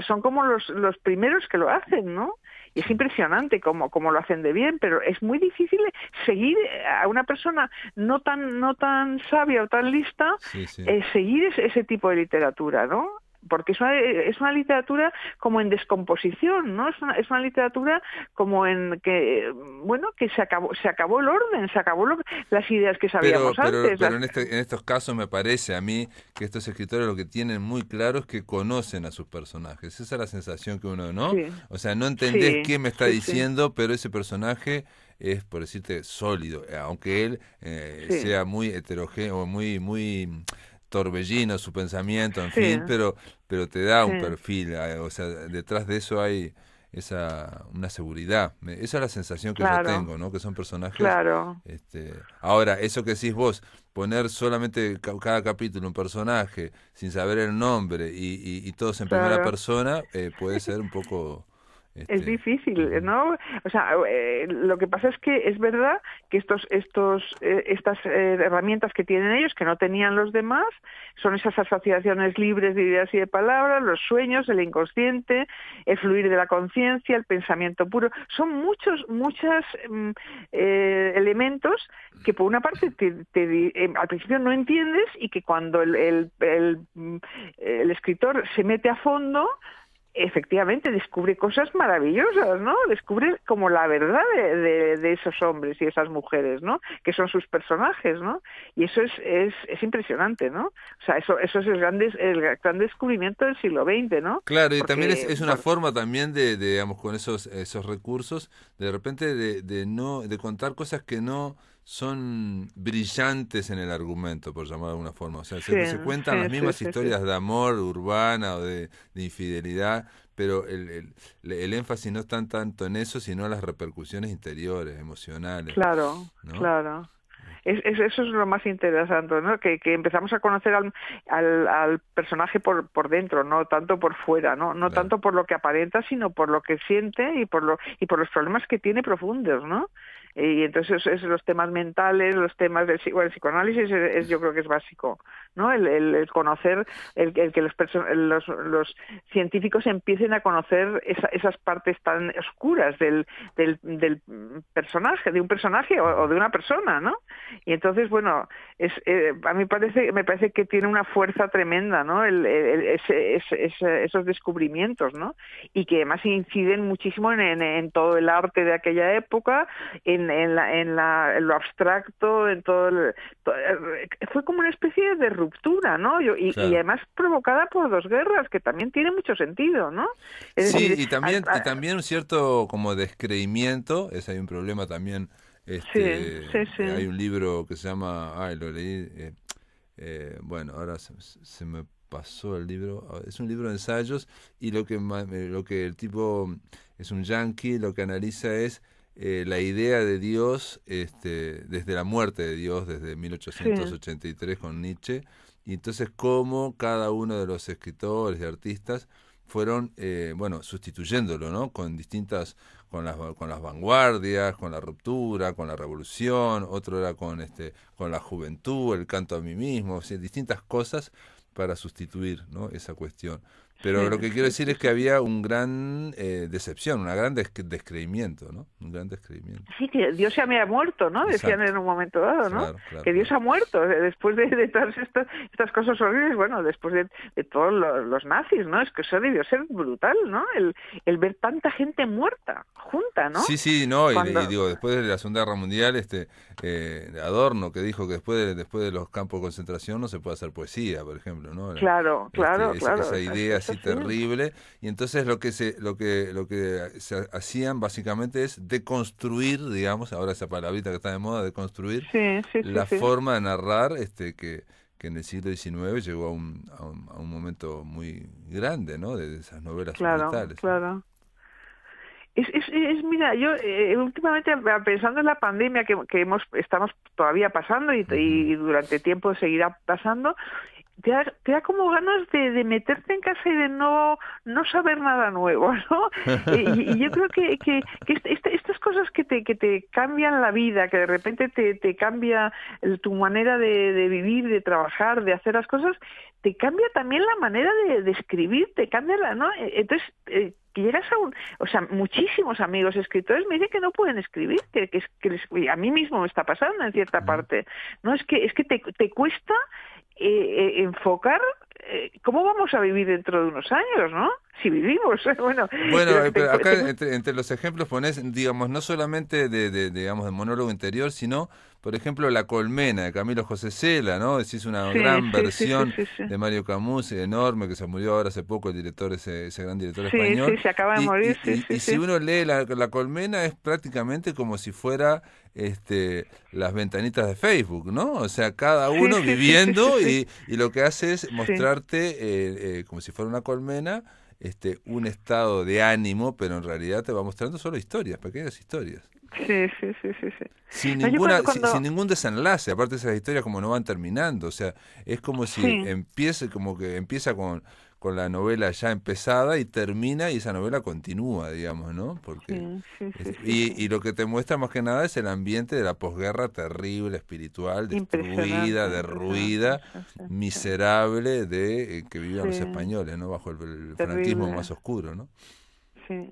son como los, los primeros que lo hacen, ¿no? Y es impresionante cómo, cómo lo hacen de bien, pero es muy difícil seguir eh, a una persona no tan, no tan sabia o tan lista, eh, seguir ese tipo de literatura, ¿no? porque es una, es una literatura como en descomposición, ¿no? Es una, es una literatura como en que, bueno, que se acabó, se acabó el orden, se acabó las ideas que sabíamos pero, pero, Pero este, en, estos casos me parece a mí que estos escritores lo que tienen muy claro es que conocen a sus personajes. Esa es la sensación que uno, ¿no? O sea, no entendés qué me está diciendo, pero ese personaje es, por decirte, sólido, aunque él eh, sea muy heterogéneo, muy, muy torbellino su pensamiento, en fin, pero, pero te da un perfil, eh, o sea, detrás de eso hay esa una seguridad. Esa es la sensación que yo tengo, ¿no? Que son personajes. Claro. Este, ahora, eso que decís vos, poner solamente cada capítulo un personaje sin saber el nombre y, todos en primera persona eh, puede ser un poco es este, difícil, ¿no? O sea, eh, lo que pasa es que es verdad que estos, estos, eh, estas eh, herramientas que tienen ellos, que no tenían los demás, son esas asociaciones libres de ideas y de palabras, los sueños, el inconsciente, el fluir de la conciencia, el pensamiento puro. Son muchos, muchos mm, elementos que por una parte te, al principio no entiendes y que cuando el mm, escritor se mete a fondo, efectivamente descubre cosas maravillosas, ¿no? Descubre como la verdad de, esos hombres y esas mujeres, ¿no? Que son sus personajes, ¿no? Y eso es, es, es impresionante, ¿no? O sea, eso, eso es el gran, descubrimiento del siglo XX, ¿no? Claro, y también es, una forma también de, de, digamos, con esos, esos recursos, de repente de, de, no, de contar cosas que no son brillantes en el argumento, por llamar de alguna forma. O sea, se, cuentan las mismas historias de amor urbana o de, infidelidad, pero el, el, el, énfasis no está tanto en eso, sino en las repercusiones interiores, emocionales. Claro, claro. Es, eso es lo más interesante, ¿no? Que, que empezamos a conocer al, al, al, personaje por, por dentro, no tanto por fuera, ¿no? No tanto por lo que aparenta, sino por lo que siente y por, lo, y por los problemas que tiene profundos, ¿no? Y entonces es los temas mentales, los temas del el psicoanálisis, es, yo creo que es básico, ¿no? El, el, conocer, el, que los, científicos empiecen a conocer esas partes tan oscuras del, del, personaje, de un personaje o, de una persona, ¿no? Y entonces, bueno, es, eh, a mí parece, me parece que tiene una fuerza tremenda, ¿no? esos descubrimientos, ¿no? Y que además inciden muchísimo en, en todo el arte de aquella época, en en, la, en, la, lo abstracto, en todo, el, eh, fue como una especie de ruptura, ¿no? y, además provocada por dos guerras, que también tiene mucho sentido, ¿no? sí, y, también, también un cierto como descreimiento, es hay un problema también. Este, sí, sí, Hay un libro que se llama, ay, lo leí, eh, eh, bueno, ahora se, se, me pasó el libro, ah, es un libro de ensayos y lo que, lo que el tipo es un yankee, lo que analiza es eh, la idea de Dios este, desde la muerte de Dios, desde 1883 con Nietzsche, y entonces cómo cada uno de los escritores y artistas fueron, eh, bueno, sustituyéndolo, ¿no? Con distintas, con las, con las vanguardias, con la ruptura, con la revolución, otro era con, este, con la juventud, el canto a mí mismo, distintas cosas para sustituir, Esa cuestión. Pero lo que quiero decir es que había un gran eh, decepción, una gran descreimiento, ¿no? Un gran descreimiento. Sí, que Dios ya me ha muerto, ¿no? Decían en un momento dado, ¿no? que Dios ha muerto eh, después de, todas estas, cosas horribles, bueno, después de, todos los, nazis, ¿no? Es que eso debió ser brutal, ¿no? El, ver tanta gente muerta junta, ¿no? Sí, sí, no, y, digo, después de la Segunda Guerra Mundial, este eh, Adorno que dijo que después de, después de los campos de concentración no se puede hacer poesía, por ejemplo, ¿no? Claro, este, claro, claro. Esa idea terrible. Y entonces lo que se, lo que, lo que se hacían básicamente es deconstruir, digamos, ahora esa palabrita que está de moda, deconstruir la forma de narrar, este, que, que en el siglo XIX llegó a un, a un, momento muy grande, ¿no? De, esas novelas claro, Claro. Es, es, mira, yo eh, últimamente ah, pensando en la pandemia que, hemos, estamos todavía pasando y, y, durante tiempo seguirá pasando, te da, como ganas de, de, meterte en casa y de no, no saber nada nuevo, ¿no? Eh, y, yo creo que, que, este, estas cosas que te, que te cambian la vida, que de repente te, te cambia tu manera de, vivir, de trabajar, de hacer las cosas, te cambia también la manera de, escribir, te cambia la, ¿no? E-, entonces, eh, que llegas a un, o sea, muchísimos amigos escritores me dicen que no pueden escribir, que, a mí mismo me está pasando en cierta parte, ¿no? Es que, es que te, te cuesta eh, eh, enfocar eh, cómo vamos a vivir dentro de unos años, ¿no? si vivimos. bueno, bueno acá entre, los ejemplos pones, digamos, no solamente de, de, digamos, de monólogo interior, sino, por ejemplo, La Colmena de Camilo José Cela, ¿no? Es una gran versión de Mario Camus, enorme, que se murió ahora hace poco el director, ese, ese gran director español. Sí, se acaba de y, morir. Y, si uno lee la, Colmena es prácticamente como si fuera este las ventanitas de Facebook, ¿no? O sea, cada uno viviendo y, y, lo que hace es mostrarte eh, eh, como si fuera una colmena este, un estado de ánimo, pero en realidad te va mostrando solo historias, pequeñas historias. Sí, sí, sí, sí. sí. Sin, sin, ningún desenlace, aparte esas historias como no van terminando, o sea, es como si empiece, como que empieza con con la novela ya empezada y termina y esa novela continúa, digamos, ¿no? Porque y, lo que te muestra más que nada es el ambiente de la posguerra terrible, espiritual, destruida, derruida, miserable de eh, que vivían los españoles, ¿no? Bajo el, el franquismo más oscuro, ¿no? Sí.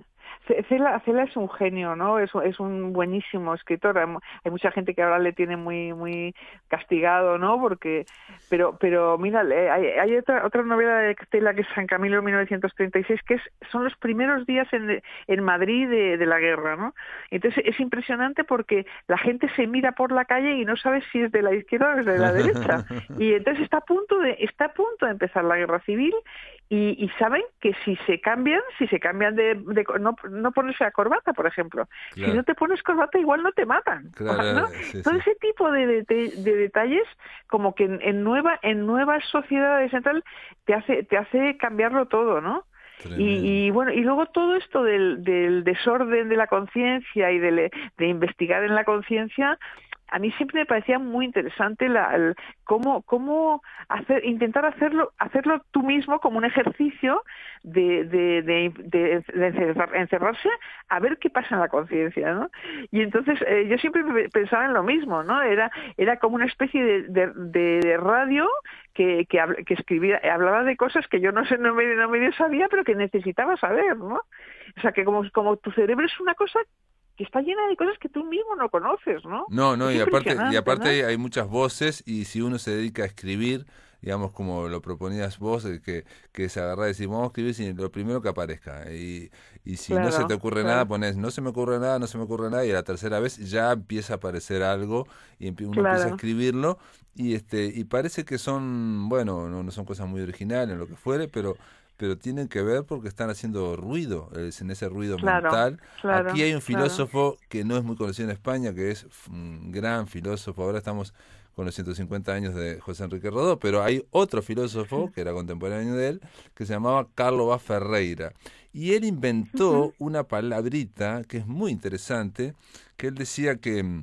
Cela, es un genio, ¿no? Es, es un buenísimo escritor. Hay, mucha gente que ahora le tiene muy muy castigado, ¿no? Porque, pero pero mira, hay, hay otra otra novela de Cela que es San Camilo 1936 que es, son los primeros días en, en Madrid de, la guerra, ¿no? Entonces es impresionante porque la gente se mira por la calle y no sabe si es de la izquierda o es de la derecha y entonces está a punto de está a punto de empezar la guerra civil y, saben que si se cambian, si se cambian de, de no, no, ponerse la corbata, por ejemplo, si no te pones corbata igual no te matan. Todo ese tipo de, de, detalles, como que en, nueva en nuevas sociedades en tal, te hace te hace cambiarlo todo, ¿no? Y, bueno, y luego todo esto del, del desorden de la conciencia y de, de investigar en la conciencia, a mí siempre me parecía muy interesante cómo, cómo hacer, intentar hacerlo, hacerlo tú mismo como un ejercicio de, de, encerrarse a ver qué pasa en la conciencia, ¿no? Y entonces eh, yo siempre pensaba en lo mismo, ¿no? Era, era como una especie de radio que, que, escribía, hablaba de cosas que yo no sé, no medio no me sabía, pero que necesitaba saber, ¿no? O sea, que como tu cerebro es una cosa está llena de cosas que tú mismo no conoces, ¿no? No, no, y aparte, y aparte hay muchas voces y si uno se dedica a escribir, digamos, como lo proponías vos, eh, que, que se agarra y decís, vamos a escribir sin lo primero que aparezca. Y, y si no se te ocurre nada, pones, no se me ocurre nada, no se me ocurre nada, y la tercera vez ya empieza a aparecer algo y uno empieza a escribirlo. Y, este, y parece que son, bueno, no, no son cosas muy originales, lo que fuere, pero pero tienen que ver porque están haciendo ruido, en ese ruido mental. Aquí hay un filósofo que no es muy conocido en España, que es un gran filósofo, ahora estamos con los 150 años de José Enrique Rodó, pero hay otro filósofo que era contemporáneo de él, que se llamaba Carlos Ferreira. Y él inventó una palabrita que es muy interesante, que él decía que mm,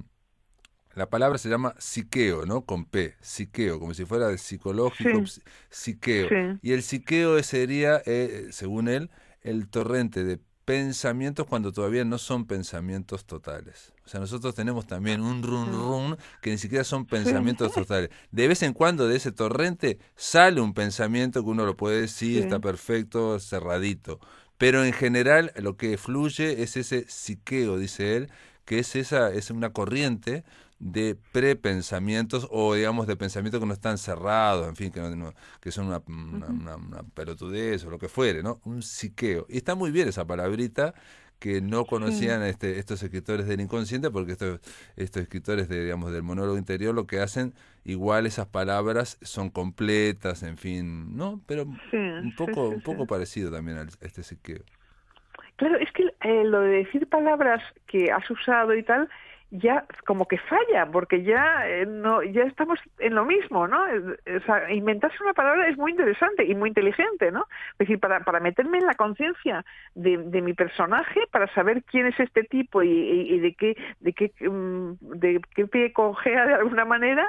la palabra se llama psiqueo, ¿no? Con P, psiqueo, como si fuera de psicológico, psiqueo. Y el psiqueo sería, eh, según él, el torrente de pensamientos cuando todavía no son pensamientos totales. O sea, nosotros tenemos también un run run que ni siquiera son pensamientos totales. De vez en cuando de ese torrente sale un pensamiento que uno lo puede decir, está perfecto, cerradito. Pero en general lo que fluye es ese psiqueo, dice él, que es esa es una corriente de prepensamientos o digamos de pensamientos que no están cerrados, en fin, que, no, que son una, pelotudez o lo que fuere, ¿no? Un psiqueo. Y está muy bien esa palabrita que no conocían este, estos escritores del inconsciente, porque estos, estos escritores de, digamos, del monólogo interior lo que hacen, igual esas palabras son completas, en fin, ¿no? Pero un poco, un poco parecido también a este psiqueo. Claro, es que eh, lo de decir palabras que has usado y tal, ya como que falla, porque ya eh, no ya estamos en lo mismo, ¿no? O sea, inventarse una palabra es muy interesante y muy inteligente, ¿no? Es decir, para, para meterme en la conciencia de, de, mi personaje, para saber quién es este tipo y, y, de qué de qué mm, de qué pie cojea de alguna manera,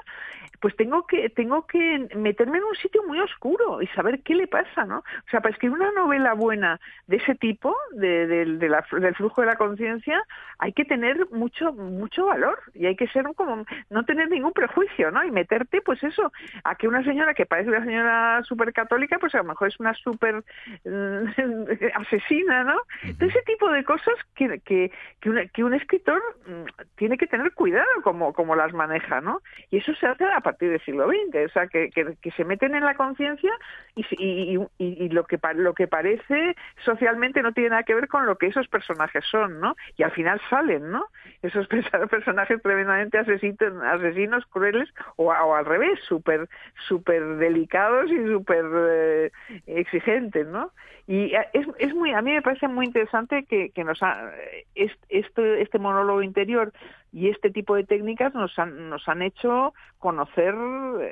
pues tengo que, tengo que meterme en un sitio muy oscuro y saber qué le pasa, ¿no? O sea, para escribir una novela buena de ese tipo, de, del flujo de la conciencia, hay que tener mucho, mucho valor y hay que ser como, no tener ningún prejuicio, ¿no? Y meterte, pues eso, a que una señora que parece una señora súper católica, pues a lo mejor es una súper mm, asesina, ¿no? de ese tipo de cosas que, que, que, un escritor mm, tiene que tener cuidado como, las maneja, ¿no? Y eso se hace a partir del siglo XX, o sea, que, que, se meten en la conciencia y, y, y, lo, que, lo que parece socialmente no tiene nada que ver con lo que esos personajes son, ¿no? Y al final salen, ¿no? Esos personajes tremendamente asesinos, asesinos crueles o, al revés, súper super delicados y súper eh, exigentes, ¿no? Y eh, es, es muy, a mí me parece muy interesante que, que nos ha, eh, este, este monólogo interior y este tipo de técnicas nos han, nos han hecho conocer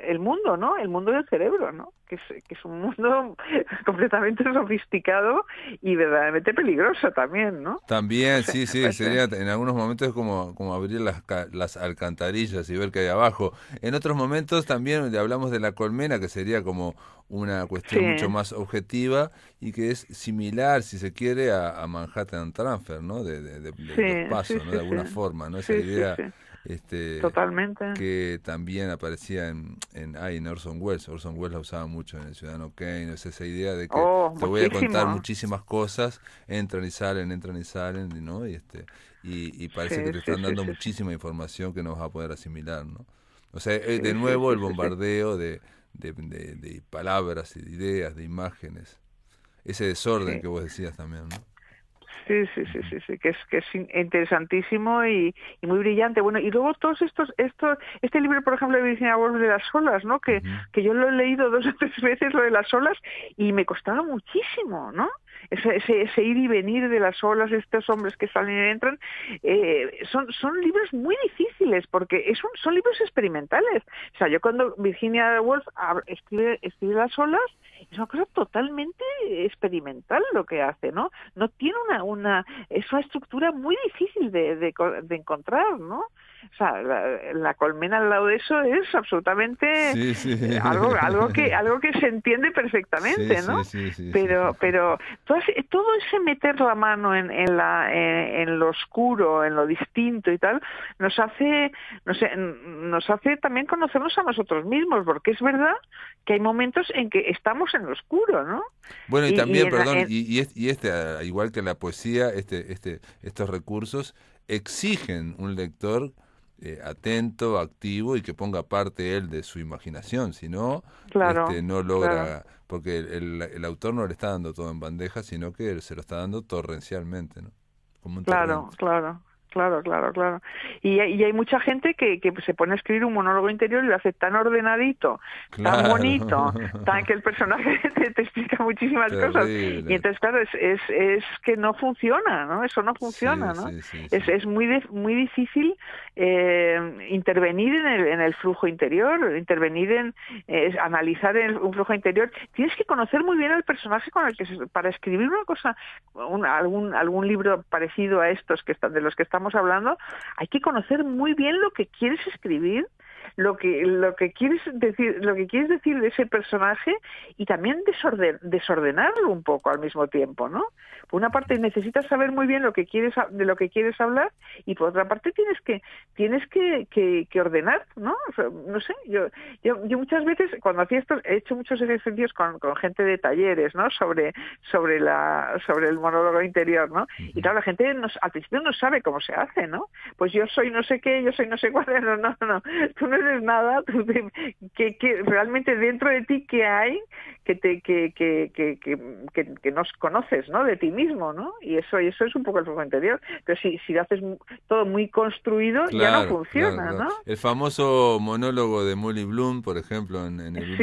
el mundo, ¿no? El mundo del cerebro, ¿no? Que es, un mundo completamente sofisticado y verdaderamente peligroso también, ¿no? También, sí, sí, sería en algunos momentos como, como abrir las, las alcantarillas y ver qué hay abajo. En otros momentos también hablamos de la colmena, que sería como una cuestión mucho más objetiva y que es similar, si se quiere, a, Manhattan Transfer, ¿no? De, de, los pasos, ¿no? De alguna forma, ¿no? Esa idea este, Totalmente. que también aparecía en, en, ah, en, Orson Welles. Orson Welles la usaba mucho en El Ciudadano Kane, es esa idea de que oh, te voy a contar muchísimas cosas, entran y salen, entran y salen, ¿no? Y, este, y, parece que te están dando muchísima información que no vas a poder asimilar, ¿no? O sea, eh, de nuevo el bombardeo de, de, de, palabras y de ideas, de imágenes. Ese desorden que vos decías también, ¿no? Sí, sí, sí, sí, que es, que es interesantísimo y, muy brillante. Bueno, y luego todos estos, estos, este libro, por ejemplo, de Virginia Woolf de las olas, ¿no? Que, que yo lo he leído dos o tres veces, lo de las olas, y me costaba muchísimo, ¿no? ese, ese, ese, ir y venir de las olas, estos hombres que salen y entran, eh, son, son libros muy difíciles porque es son libros experimentales. O sea, yo cuando Virginia Woolf escribe, las olas, es una cosa totalmente experimental lo que hace, ¿no? No tiene una, una es una estructura muy difícil de, de encontrar, ¿no? la, colmena al lado de eso es absolutamente eh, algo algo que algo que se entiende perfectamente, ¿no? pero pero todo ese, todo ese meter la mano en, en la en, lo oscuro, en lo distinto y tal, nos hace nos hace también conocernos a nosotros mismos, porque es verdad que hay momentos en que estamos en lo oscuro, ¿no? Bueno, y, también, perdón, y, y este, igual que la poesía, este, este, estos recursos exigen un lector eh, atento, activo y que ponga parte él de su imaginación, si no, este, no logra, porque el, autor no le está dando todo en bandeja, sino que él se lo está dando torrencialmente, ¿no? claro, claro. Claro, claro, claro. Y, hay mucha gente que, se pone a escribir un monólogo interior y lo hace tan ordenadito, tan bonito, tan que el personaje te, explica muchísimas cosas. Y entonces, claro, es, que no funciona, ¿no? Eso no funciona, ¿no? es, muy, muy difícil eh, intervenir en el, flujo interior, intervenir en analizar el, un flujo interior. Tienes que conocer muy bien al personaje con el que para escribir una cosa, algún, algún libro parecido a estos que están de los que está estamos hablando, hay que conocer muy bien lo que quieres escribir lo que lo que quieres decir lo que quieres decir de ese personaje y también desorden, desordenarlo un poco al mismo tiempo no por una parte necesitas saber muy bien lo que quieres de lo que quieres hablar y por otra parte tienes que tienes que, que, ordenar no no sé yo, yo, muchas veces cuando hacía esto he hecho muchos ejercicios con, gente de talleres no sobre sobre la sobre el monólogo interior no y claro la gente nos, al principio no sabe cómo se hace no pues yo soy no sé qué yo soy no sé cuál no no no nada, pues, que, que realmente dentro de ti que hay que te que que, que, nos conoces, ¿no? De ti mismo, ¿no? Y eso y eso es un poco el problema interior. Pero si si lo haces todo muy construido ya no funciona, El famoso monólogo de Molly Bloom, por ejemplo, en, el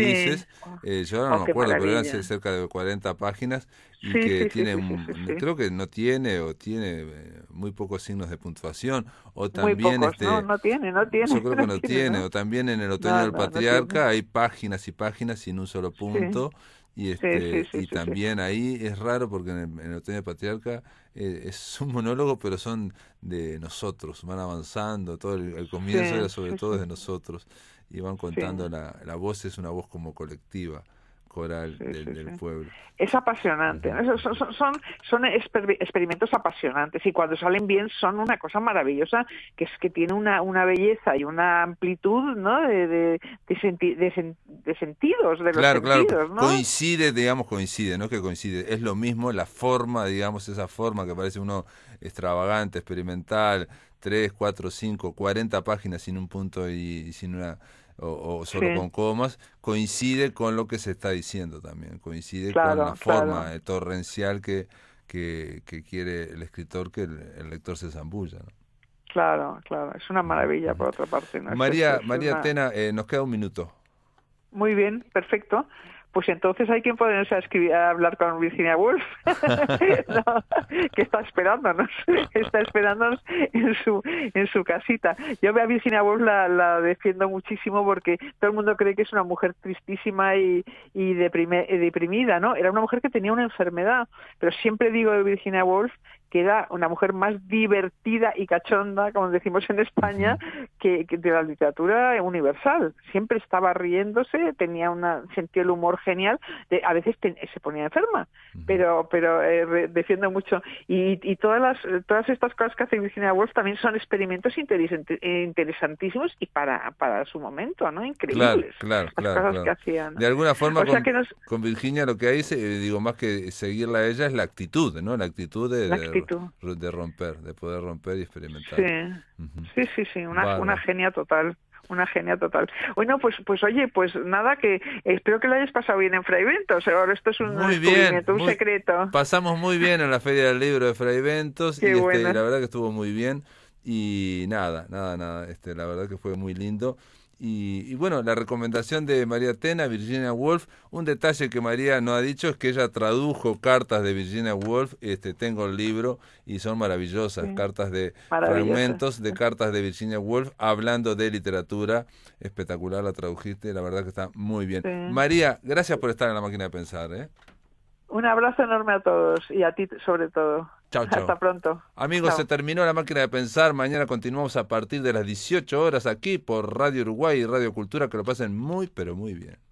oh. eh, yo ahora no oh, me acuerdo, pero eran cerca de 40 páginas y que tiene un, creo que no tiene o tiene eh, muy pocos signos de puntuación o también este no, no tiene, no tiene. no, tiene también en el Otoño del Patriarca hay páginas y páginas sin un solo punto. Y, este, y también ahí es raro porque en el, en Otoño del Patriarca eh, es un monólogo, pero son de nosotros, van avanzando, todo el, comienzo era sobre todo de nosotros y van contando la, la voz, es una voz como colectiva del, pueblo. Es apasionante, son, son, son, experimentos apasionantes y cuando salen bien son una cosa maravillosa, que es que tiene una, una belleza y una amplitud ¿no? de, de, de sentidos, de claro, Coincide, digamos, coincide, ¿no? Que coincide. Es lo mismo la forma, digamos, esa forma que parece uno extravagante, experimental, 3, 4, 5, 40 páginas sin un punto y sin una o, o solo con comas, coincide con lo que se está diciendo también, coincide con la forma eh, torrencial que, que, quiere el escritor que el, lector se zambulla. Claro, claro, es una maravilla por otra parte. María, María eh, nos queda un minuto. Muy bien, perfecto pues entonces hay quien ponerse a, hablar con Virginia Woolf, que está esperándonos, está esperándonos en su, en su casita. Yo a Virginia Woolf la, defiendo muchísimo porque todo el mundo cree que es una mujer tristísima y, y deprimida, ¿no? Era una mujer que tenía una enfermedad, pero siempre digo de Virginia Woolf que era una mujer más divertida y cachonda, como decimos en España, que, de la literatura universal. Siempre estaba riéndose, tenía una sentía el humor genial, a veces se ponía enferma, pero pero eh, defiendo mucho y, todas las todas estas cosas que hace Virginia Woolf también son experimentos interesantísimos y para para su momento, ¿no? Increíbles. Claro, De alguna forma con, Virginia lo que hay eh, digo más que seguirla a ella es la actitud, ¿no? La actitud de, de romper, de poder romper y experimentar. Sí, sí, sí, una, genia total una genia total. Bueno, pues pues oye, pues nada, que espero que lo hayas pasado bien en Fraiventos. Eh, ahora esto es un muy bien, secreto. Pasamos muy bien en la Feria del Libro de Fray y, y este, la verdad que estuvo muy bien. Y nada, nada, nada, este, la verdad que fue muy lindo. Y, bueno, la recomendación de María Tena, Virginia Woolf, un detalle que María no ha dicho es que ella tradujo cartas de Virginia Woolf, este, tengo el libro y son maravillosas, cartas de fragmentos de cartas de Virginia Woolf hablando de literatura, espectacular la tradujiste, la verdad que está muy bien. María, gracias por estar en la máquina de pensar. ¿eh? Un abrazo enorme a todos y a ti sobre todo. Chao, chao. Hasta pronto. Amigos, se terminó la máquina de pensar. Mañana continuamos a partir de las 18 horas aquí por Radio Uruguay y Radio Cultura. Que lo pasen muy, pero muy bien.